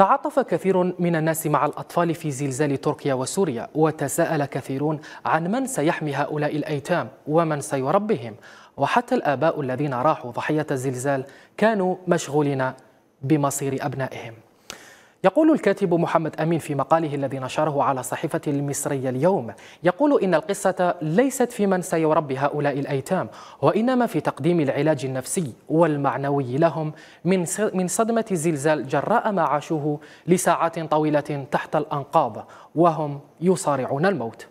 تعاطف كثير من الناس مع الأطفال في زلزال تركيا وسوريا وتساءل كثيرون عن من سيحمي هؤلاء الأيتام ومن سيربهم وحتى الآباء الذين راحوا ضحية الزلزال كانوا مشغولين بمصير أبنائهم يقول الكاتب محمد أمين في مقاله الذي نشره على صحيفة المصرية اليوم يقول إن القصة ليست في من سيربي هؤلاء الأيتام وإنما في تقديم العلاج النفسي والمعنوي لهم من صدمة الزلزال جراء ما عاشوه لساعات طويلة تحت الأنقاض وهم يصارعون الموت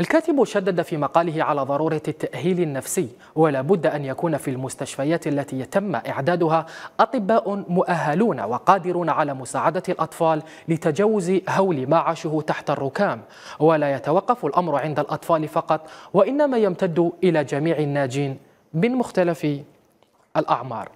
الكاتب شدد في مقاله على ضرورة التأهيل النفسي ولا بد أن يكون في المستشفيات التي يتم إعدادها أطباء مؤهلون وقادرون على مساعدة الأطفال لتجاوز هول ما عاشه تحت الركام ولا يتوقف الأمر عند الأطفال فقط وإنما يمتد إلى جميع الناجين من مختلف الأعمار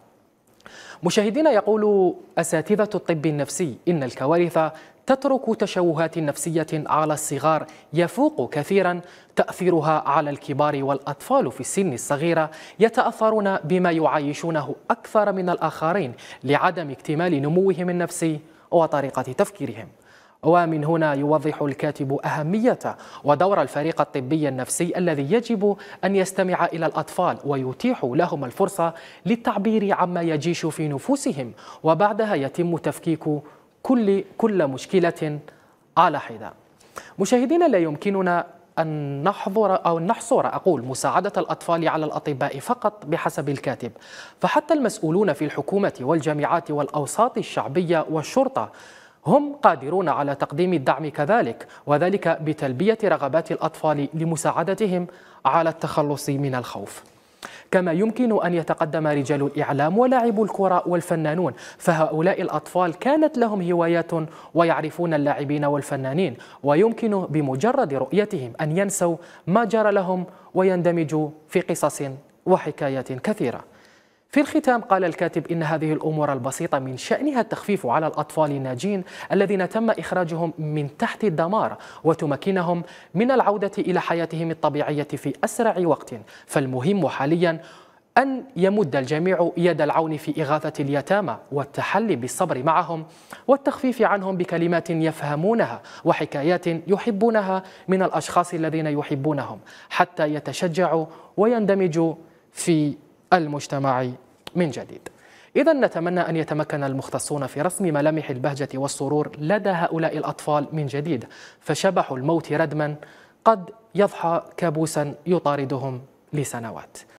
مشاهدينا يقول أساتذة الطب النفسي إن الكوارث تترك تشوهات نفسية على الصغار يفوق كثيرا تأثيرها على الكبار والأطفال في السن الصغيرة يتأثرون بما يعايشونه أكثر من الآخرين لعدم اكتمال نموهم النفسي وطريقة تفكيرهم ومن هنا يوضح الكاتب أهمية ودور الفريق الطبي النفسي الذي يجب أن يستمع إلى الأطفال ويتيح لهم الفرصة للتعبير عما يجيش في نفوسهم وبعدها يتم تفكيك كل كل مشكلة على حدة مشاهدينا لا يمكننا أن نحظر أو نحصر أقول مساعدة الأطفال على الأطباء فقط بحسب الكاتب فحتى المسؤولون في الحكومة والجامعات والأوساط الشعبية والشرطة هم قادرون على تقديم الدعم كذلك وذلك بتلبية رغبات الأطفال لمساعدتهم على التخلص من الخوف كما يمكن أن يتقدم رجال الإعلام ولاعبو الكرة والفنانون فهؤلاء الأطفال كانت لهم هوايات ويعرفون اللاعبين والفنانين ويمكن بمجرد رؤيتهم أن ينسوا ما جرى لهم ويندمجوا في قصص وحكايات كثيره في الختام قال الكاتب إن هذه الأمور البسيطة من شأنها التخفيف على الأطفال الناجين الذين تم إخراجهم من تحت الدمار وتمكنهم من العودة إلى حياتهم الطبيعية في أسرع وقت فالمهم حاليا أن يمد الجميع يد العون في إغاثة اليتامى والتحلي بالصبر معهم والتخفيف عنهم بكلمات يفهمونها وحكايات يحبونها من الأشخاص الذين يحبونهم حتى يتشجعوا ويندمجوا في المجتمع من جديد إذا نتمنى أن يتمكن المختصون في رسم ملامح البهجة والسرور لدى هؤلاء الأطفال من جديد فشبح الموت ردما قد يضحى كابوسا يطاردهم لسنوات